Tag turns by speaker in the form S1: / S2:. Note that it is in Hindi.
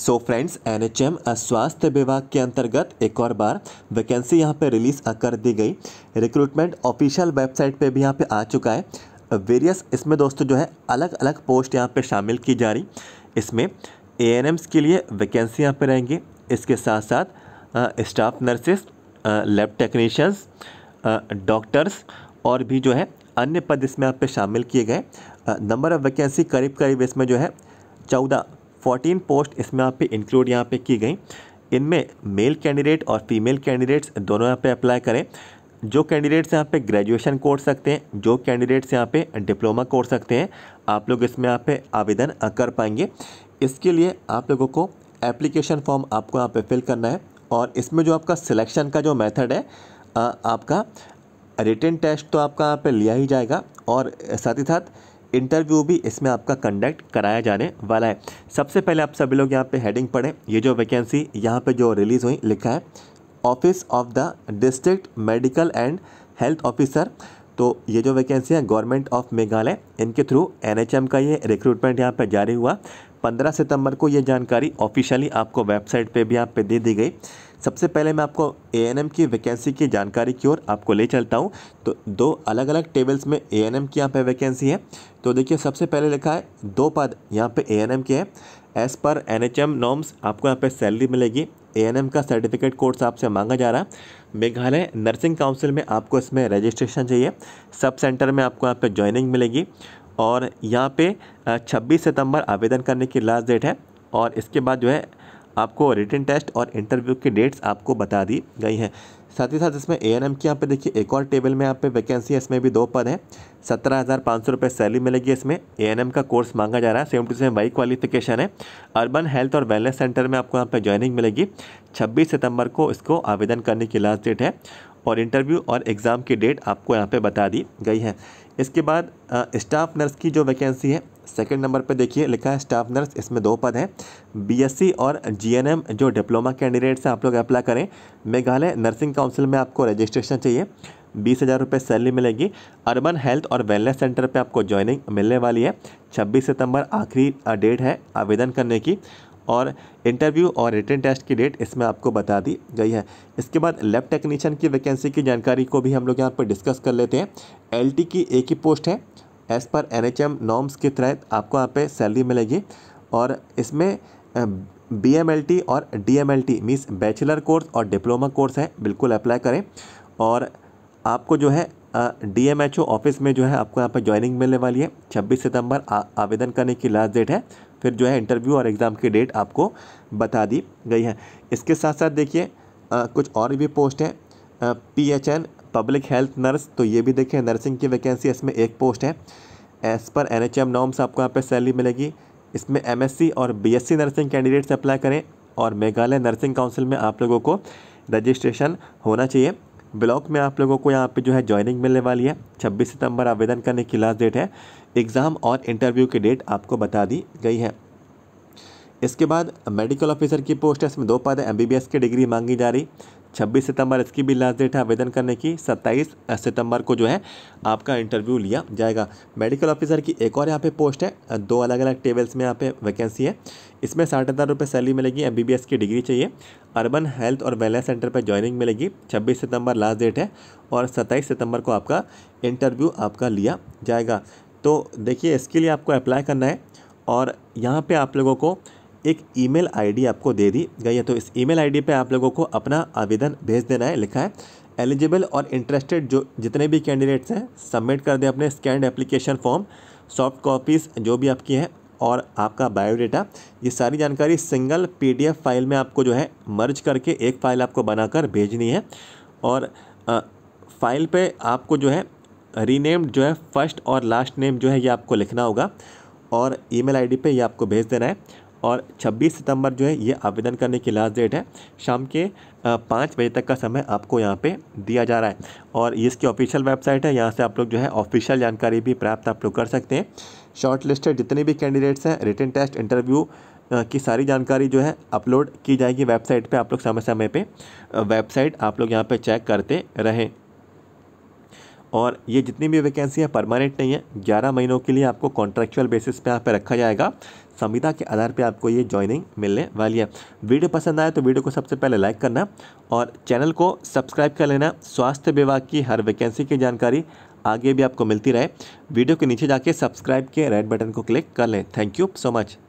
S1: सो फ्रेंड्स एनएचएम स्वास्थ्य विभाग के अंतर्गत एक और बार वैकेंसी यहाँ पे रिलीज़ कर दी गई रिक्रूटमेंट ऑफिशियल वेबसाइट पे भी यहाँ पे आ चुका है वेरियस इसमें दोस्तों जो है अलग अलग पोस्ट यहाँ पे शामिल की जा रही इसमें ए के लिए वैकेंसी यहाँ पे रहेंगी इसके साथ साथ staff nurses lab technicians doctors और भी जो है अन्य पद इसमें यहाँ पर शामिल किए गए नंबर ऑफ़ वैकेंसी करीब करीब इसमें जो है चौदह फोर्टीन पोस्ट इसमें आप पे इंक्लूड यहाँ पे की गई इनमें मेल कैंडिडेट और फीमेल कैंडिडेट्स दोनों यहाँ पे अप्लाई करें जो कैंडिडेट्स यहाँ पे ग्रेजुएशन कोर्स सकते हैं जो कैंडिडेट्स यहाँ पे डिप्लोमा कोर्स सकते हैं आप लोग इसमें यहाँ पे आवेदन कर पाएंगे इसके लिए आप लोगों को एप्लीकेशन फॉर्म आपको यहाँ पे फिल करना है और इसमें जो आपका सिलेक्शन का जो मेथड है आपका रिटर्न टेस्ट तो आपका यहाँ पर लिया ही जाएगा और साथ ही साथ इंटरव्यू भी इसमें आपका कंडक्ट कराया जाने वाला है सबसे पहले आप सभी लोग यहाँ पे हेडिंग पढ़ें ये जो वैकेंसी यहाँ पे जो रिलीज़ हुई लिखा है office of the district medical and health officer तो ये जो वैकेंसी है गवर्नमेंट ऑफ मेघालय इनके थ्रू एनएचएम का ये रिक्रूटमेंट यहाँ पर जारी हुआ 15 सितंबर को ये जानकारी ऑफिशियली आपको वेबसाइट पे भी यहाँ पे दे दी गई सबसे पहले मैं आपको ए की वैकेंसी की जानकारी की ओर आपको ले चलता हूँ तो दो अलग अलग टेबल्स में ए की यहाँ पे वैकेंसी है तो देखिए सबसे पहले लिखा है दो पद यहाँ पे ए के हैं as per N H norms आपको यहाँ पे सैलरी मिलेगी ए का सर्टिफिकेट कोर्स आपसे मांगा जा रहा है मेघालय नर्सिंग काउंसिल में आपको इसमें रजिस्ट्रेशन चाहिए सब सेंटर में आपको यहाँ पे ज्वाइनिंग मिलेगी और यहाँ पे 26 सितंबर आवेदन करने की लास्ट डेट है और इसके बाद जो है आपको रिटर्न टेस्ट और इंटरव्यू की डेट्स आपको बता दी गई हैं साथ ही साथ इसमें ए एन एम की यहाँ पे देखिए एक और टेबल में यहाँ पे वैकेंसी है इसमें भी दो पद हैं सत्रह हज़ार पाँच सौ रुपये सैलरी मिलेगी इसमें ए एन एम का कोर्स मांगा जा रहा है टू सेवन बाई क्वालिफिकेशन है अर्बन हेल्थ और वेलनेस सेंटर में आपको यहाँ पे ज्वाइनिंग मिलेगी छब्बीस सितंबर को इसको आवेदन करने की लास्ट डेट है और इंटरव्यू और एग्ज़ाम की डेट आपको यहाँ पर बता दी गई है इसके बाद स्टाफ नर्स की जो वैकेंसी है सेकंड नंबर पे देखिए लिखा है स्टाफ नर्स इसमें दो पद हैं बीएससी और जीएनएम जो डिप्लोमा कैंडिडेट्स हैं आप लोग अप्लाई करें मेघालय नर्सिंग काउंसिल में आपको रजिस्ट्रेशन चाहिए बीस हज़ार रुपये सैलरी मिलेगी अर्बन हेल्थ और वेलनेस सेंटर पे आपको ज्वाइनिंग मिलने वाली है छब्बीस सितंबर आखिरी डेट है आवेदन करने की और इंटरव्यू और रिटर्न टेस्ट की डेट इसमें आपको बता दी गई है इसके बाद लैब टेक्नीशियन की वैकेंसी की जानकारी को भी हम लोग यहाँ पर डिस्कस कर लेते हैं एलटी की एक ही पोस्ट है एज़ पर एन नॉर्म्स के तहत आपको यहाँ पे सैलरी मिलेगी और इसमें बी एम एल टी और D M L T means bachelor course और डिप्लोमा कोर्स है बिल्कुल अप्लाई करें और आपको जो है D M H O office में जो है आपको यहाँ पर ज्वाइनिंग मिलने वाली है छब्बीस सितंबर आवेदन करने की लास्ट डेट है फिर जो है इंटरव्यू और एग्ज़ाम की डेट आपको बता दी गई है इसके साथ साथ देखिए कुछ और भी पोस्ट हैं P H N public health nurse तो ये भी देखें नर्सिंग की वैकेंसी इसमें एक पोस्ट है as per N H M norms आपको यहाँ पर सैलरी मिलेगी इसमें एम एस सी और B S C nursing candidates apply करें और मेघालय नर्सिंग काउंसिल में आप लोगों को रजिस्ट्रेशन होना चाहिए ब्लॉक में आप लोगों को यहाँ पे जो है ज्वाइनिंग मिलने वाली है 26 सितंबर आवेदन करने की लास्ट डेट है एग्ज़ाम और इंटरव्यू की डेट आपको बता दी गई है इसके बाद मेडिकल ऑफिसर की पोस्ट है इसमें दो पद है एम की डिग्री मांगी जा रही 26 सितंबर इसकी भी लास्ट डेट है आवेदन करने की 27 सितंबर को जो है आपका इंटरव्यू लिया जाएगा मेडिकल ऑफिसर की एक और यहाँ पे पोस्ट है दो अलग अलग टेबल्स में यहाँ पे वैकेंसी है इसमें साठ हज़ार रुपये सैलरी मिलेगी एम की डिग्री चाहिए अर्बन हेल्थ और वेलनेस सेंटर पर ज्वाइनिंग मिलेगी छब्बीस सितंबर लास्ट डेट है और सत्ताईस सितंबर को आपका इंटरव्यू आपका लिया जाएगा तो देखिए इसके लिए आपको अप्लाई करना है और यहाँ पर आप लोगों को एक ईमेल आईडी आपको दे दी गई है तो इस ईमेल आईडी पे आप लोगों को अपना आवेदन भेज देना है लिखा है एलिजिबल और इंटरेस्टेड जो जितने भी कैंडिडेट्स हैं सबमिट कर दें अपने scanned application form soft copies जो भी आपकी हैं और आपका बायोडाटा ये सारी जानकारी सिंगल पी फाइल में आपको जो है मर्ज करके एक फ़ाइल आपको बनाकर भेजनी है और आ, फाइल पे आपको जो है रीनेम्ड जो है फर्स्ट और लास्ट नेम जो है ये आपको लिखना होगा और ईमेल आईडी पे ये आपको भेज देना है और 26 सितंबर जो है ये आवेदन करने की लास्ट डेट है शाम के पाँच बजे तक का समय आपको यहाँ पे दिया जा रहा है और इसकी ऑफिशियल वेबसाइट है यहाँ से आप लोग जो है ऑफिशियल जानकारी भी प्राप्त आप लोग कर सकते हैं शॉर्ट लिस्टेड जितने भी कैंडिडेट्स हैं रिटर्न टेस्ट इंटरव्यू की सारी जानकारी जो है अपलोड की जाएगी वेबसाइट पे आप लोग समय समय पे वेबसाइट आप लोग यहाँ पे चेक करते रहें और ये जितनी भी वैकेंसी है परमानेंट नहीं है ग्यारह महीनों के लिए आपको कॉन्ट्रेक्चुअल बेसिस पे यहाँ पे रखा जाएगा संविदा के आधार पे आपको ये ज्वाइनिंग मिलने वाली है वीडियो पसंद आए तो वीडियो को सबसे पहले लाइक करना और चैनल को सब्सक्राइब कर लेना स्वास्थ्य विभाग की हर वैकेंसी की जानकारी आगे भी आपको मिलती रहे वीडियो के नीचे जाके सब्सक्राइब के रेड बटन को क्लिक कर लें थैंक यू सो मच